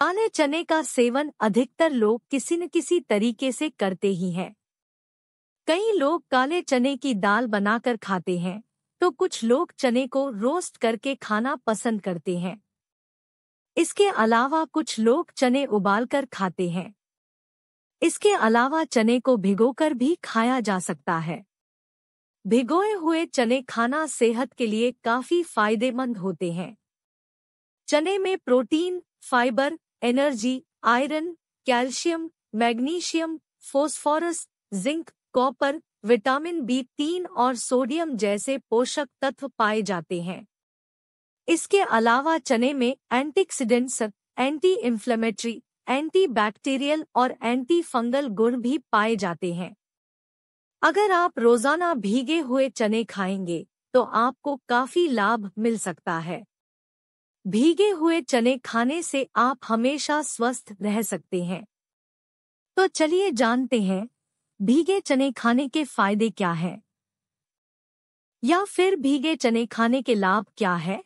काले चने का सेवन अधिकतर लोग किसी न किसी तरीके से करते ही हैं कई लोग काले चने की दाल बनाकर खाते हैं तो कुछ लोग चने को रोस्ट करके खाना पसंद करते हैं इसके अलावा कुछ लोग चने उबालकर खाते हैं इसके अलावा चने को भिगोकर भी खाया जा सकता है भिगोए हुए चने खाना सेहत के लिए काफी फायदेमंद होते हैं चने में protein fibre energy iron calcium magnesium phosphorus zinc copper vitamin B तीन और सोडियम जैसे पोषक तत्व पाए जाते हैं इसके अलावा चने में antioxidants anti inflammatory anti bacterial और एंटी फंगल गुण भी पाए जाते हैं अगर आप रोजाना भीगे हुए चने खाएंगे तो आपको काफी लाभ मिल सकता है भीगे हुए चने खाने से आप हमेशा स्वस्थ रह सकते हैं तो चलिए जानते हैं भीगे चने खाने के फायदे क्या हैं या फिर भीगे चने खाने के लाभ क्या है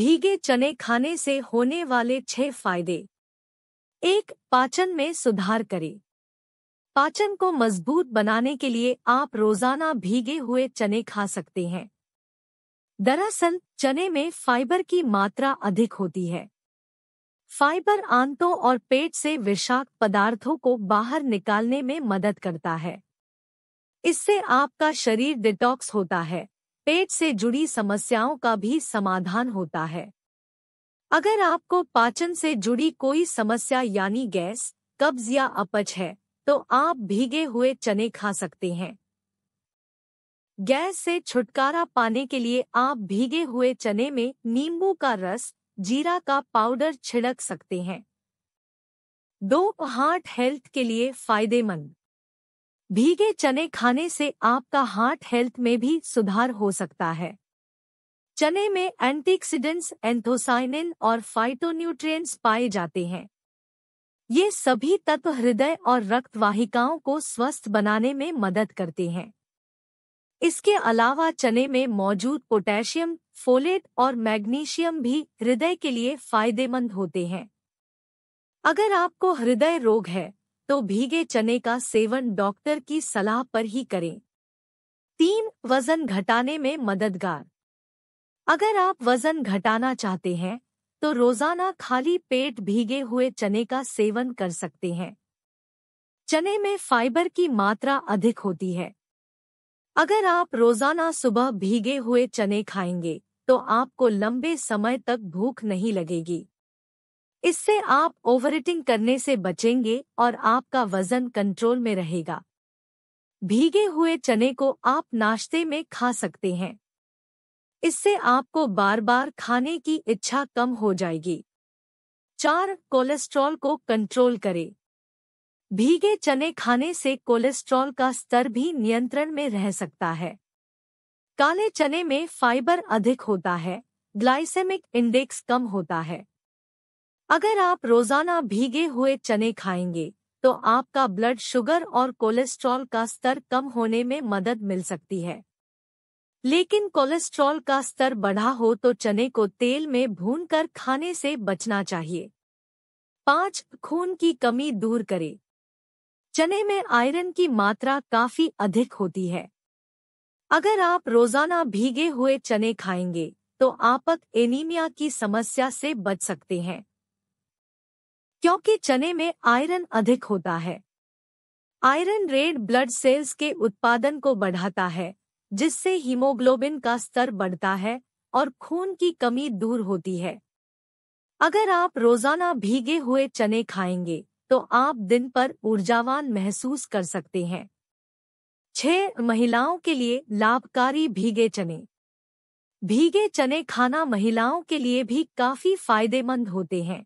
भीगे चने खाने से होने वाले छह फायदे एक पाचन में सुधार करें पाचन को मजबूत बनाने के लिए आप रोजाना भीगे हुए चने खा सकते हैं दरअसल चने में फाइबर की मात्रा अधिक होती है फाइबर आंतों और पेट से विषाक्त पदार्थों को बाहर निकालने में मदद करता है इससे आपका शरीर डिटॉक्स होता है पेट से जुड़ी समस्याओं का भी समाधान होता है अगर आपको पाचन से जुड़ी कोई समस्या यानी गैस कब्ज या अपच है तो आप भीगे हुए चने खा सकते हैं गैस से छुटकारा पाने के लिए आप भीगे हुए चने में नींबू का रस जीरा का पाउडर छिड़क सकते हैं दो हार्ट हेल्थ के लिए फायदेमंद भीगे चने खाने से आपका हार्ट हेल्थ में भी सुधार हो सकता है चने में एंटीऑक्सीडेंट्स, एंथोसाइनिन और फाइटोन्यूट्रिएंट्स पाए जाते हैं ये सभी तत्व हृदय और रक्तवाहिकाओं को स्वस्थ बनाने में मदद करते हैं इसके अलावा चने में मौजूद पोटेशियम फोलेट और मैग्नीशियम भी हृदय के लिए फायदेमंद होते हैं अगर आपको हृदय रोग है तो भीगे चने का सेवन डॉक्टर की सलाह पर ही करें तीन वजन घटाने में मददगार अगर आप वजन घटाना चाहते हैं तो रोजाना खाली पेट भीगे हुए चने का सेवन कर सकते हैं चने में फाइबर की मात्रा अधिक होती है अगर आप रोजाना सुबह भीगे हुए चने खाएंगे तो आपको लंबे समय तक भूख नहीं लगेगी इससे आप ओवरइटिंग करने से बचेंगे और आपका वजन कंट्रोल में रहेगा भीगे हुए चने को आप नाश्ते में खा सकते हैं इससे आपको बार बार खाने की इच्छा कम हो जाएगी चार कोलेस्ट्रॉल को कंट्रोल करें भीगे चने खाने से कोलेस्ट्रॉल का स्तर भी नियंत्रण में रह सकता है काले चने में फाइबर अधिक होता है ग्लाइसेमिक इंडेक्स कम होता है अगर आप रोजाना भीगे हुए चने खाएंगे तो आपका ब्लड शुगर और कोलेस्ट्रॉल का स्तर कम होने में मदद मिल सकती है लेकिन कोलेस्ट्रॉल का स्तर बढ़ा हो तो चने को तेल में भूनकर खाने से बचना चाहिए पाँच खून की कमी दूर करें चने में आयरन की मात्रा काफी अधिक होती है अगर आप रोजाना भीगे हुए चने खाएंगे तो आपक एनीमिया की समस्या से बच सकते हैं क्योंकि चने में आयरन अधिक होता है आयरन रेड ब्लड सेल्स के उत्पादन को बढ़ाता है जिससे हीमोग्लोबिन का स्तर बढ़ता है और खून की कमी दूर होती है अगर आप रोजाना भीगे हुए चने खाएंगे तो आप दिन पर ऊर्जावान महसूस कर सकते हैं छह महिलाओं के लिए लाभकारी भीगे चने भीगे चने खाना महिलाओं के लिए भी काफी फायदेमंद होते हैं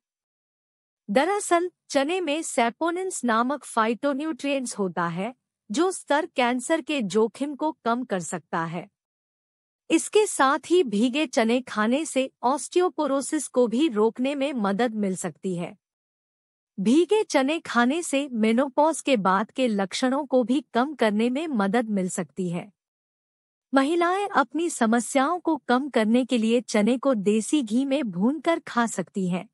दरअसल चने में सेपोनिन्स नामक फाइटोन्यूट्रिएंट्स होता है जो स्तर कैंसर के जोखिम को कम कर सकता है इसके साथ ही भीगे चने खाने से ऑस्टियोपोरोसिस को भी रोकने में मदद मिल सकती है भीगे चने खाने से मेनोपॉज के बाद के लक्षणों को भी कम करने में मदद मिल सकती है महिलाएं अपनी समस्याओं को कम करने के लिए चने को देसी घी में भूनकर खा सकती हैं